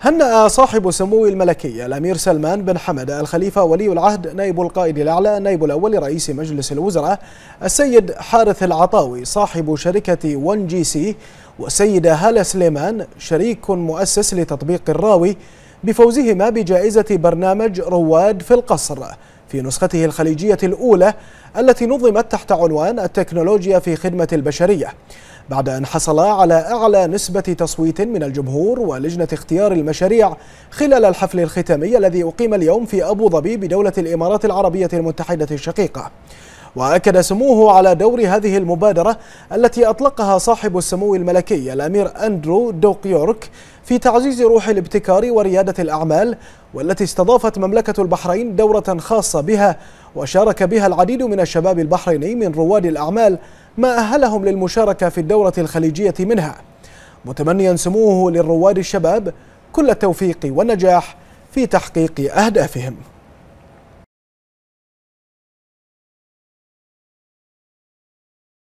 هنأ صاحب سمو الملكية الأمير سلمان بن حمد الخليفة ولي العهد نائب القائد الأعلى نائب الأول رئيس مجلس الوزراء السيد حارث العطاوي صاحب شركة ون جي سي والسيدة هالة سليمان شريك مؤسس لتطبيق الراوي بفوزهما بجائزة برنامج رواد في القصر في نسخته الخليجية الأولى التي نظمت تحت عنوان التكنولوجيا في خدمة البشرية بعد أن حصل على أعلى نسبة تصويت من الجمهور ولجنة اختيار المشاريع خلال الحفل الختامي الذي أقيم اليوم في أبو ظبي بدولة الإمارات العربية المتحدة الشقيقة وأكد سموه على دور هذه المبادرة التي أطلقها صاحب السمو الملكي الأمير أندرو دوق يورك في تعزيز روح الابتكار وريادة الأعمال والتي استضافت مملكة البحرين دورة خاصة بها وشارك بها العديد من الشباب البحريني من رواد الأعمال ما أهلهم للمشاركة في الدورة الخليجية منها متمنيا سموه للرواد الشباب كل التوفيق والنجاح في تحقيق أهدافهم